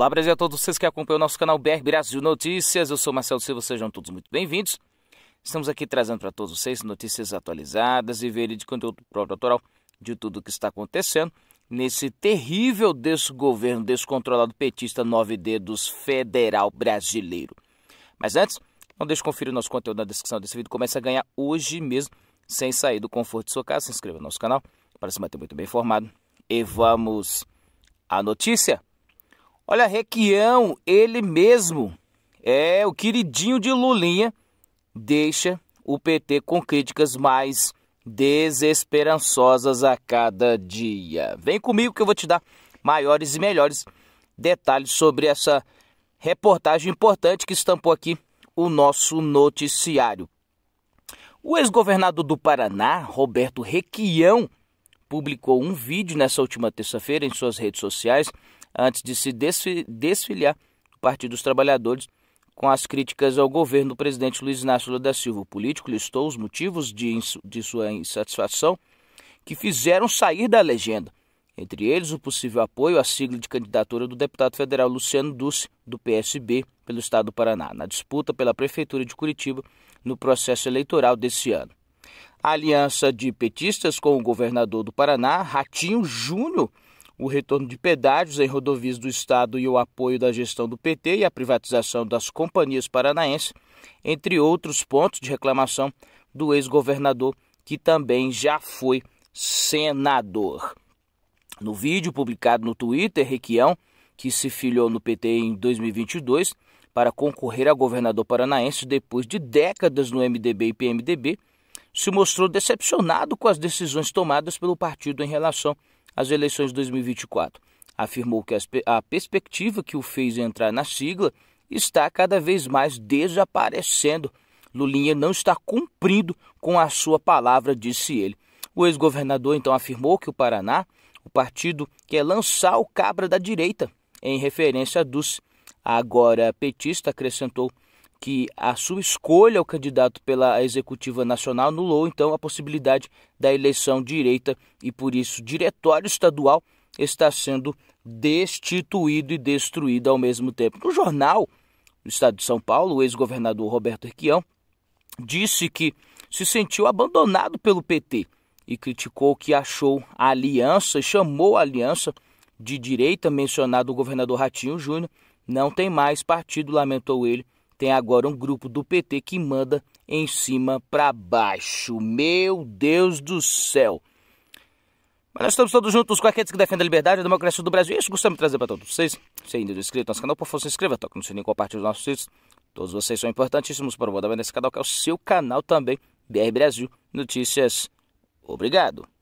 Olá, Brasil, a todos vocês que acompanham o nosso canal BR Brasil Notícias. Eu sou Marcelo Silva, sejam todos muito bem-vindos. Estamos aqui trazendo para todos vocês notícias atualizadas e de conteúdo próprio autoral de tudo o que está acontecendo nesse terrível desgoverno descontrolado petista nove dedos federal brasileiro. Mas antes, não deixe de conferir o nosso conteúdo na descrição desse vídeo. Comece a ganhar hoje mesmo, sem sair do conforto de sua casa. Se inscreva no nosso canal para se manter muito bem informado. E vamos à notícia. Olha, Requião, ele mesmo é o queridinho de Lulinha, deixa o PT com críticas mais desesperançosas a cada dia. Vem comigo que eu vou te dar maiores e melhores detalhes sobre essa reportagem importante que estampou aqui o nosso noticiário. O ex-governador do Paraná, Roberto Requião, publicou um vídeo nessa última terça-feira em suas redes sociais antes de se desfiliar do Partido dos Trabalhadores com as críticas ao governo do presidente Luiz Inácio Lula da Silva. O político listou os motivos de, de sua insatisfação que fizeram sair da legenda, entre eles o possível apoio à sigla de candidatura do deputado federal Luciano Duce, do PSB, pelo estado do Paraná, na disputa pela prefeitura de Curitiba no processo eleitoral desse ano. A aliança de petistas com o governador do Paraná, Ratinho Júnior, o retorno de pedágios em rodovias do Estado e o apoio da gestão do PT e a privatização das companhias paranaenses, entre outros pontos de reclamação do ex-governador, que também já foi senador. No vídeo publicado no Twitter, Requião, que se filiou no PT em 2022 para concorrer a governador paranaense depois de décadas no MDB e PMDB, se mostrou decepcionado com as decisões tomadas pelo partido em relação as eleições de 2024. Afirmou que a perspectiva que o fez entrar na sigla está cada vez mais desaparecendo. Lulinha não está cumprindo com a sua palavra, disse ele. O ex-governador então afirmou que o Paraná, o partido, quer é lançar o cabra da direita, em referência a Dulce. Agora, petista acrescentou que a sua escolha ao candidato pela Executiva Nacional anulou então a possibilidade da eleição direita e por isso o Diretório Estadual está sendo destituído e destruído ao mesmo tempo. No jornal do Estado de São Paulo, o ex-governador Roberto Requião disse que se sentiu abandonado pelo PT e criticou que achou a aliança, chamou a aliança de direita mencionado o governador Ratinho Júnior, não tem mais partido, lamentou ele tem agora um grupo do PT que manda em cima para baixo. Meu Deus do céu! Mas nós estamos todos juntos com aqueles que defendem a liberdade e a democracia do Brasil. E isso gostamos de trazer para todos vocês. Se ainda não é inscrito no nosso canal, por favor, se inscreva, toque no sininho e compartilhe os nossos vídeos. Todos vocês são importantíssimos para o bem desse canal, que é o seu canal também, BR Brasil Notícias. Obrigado.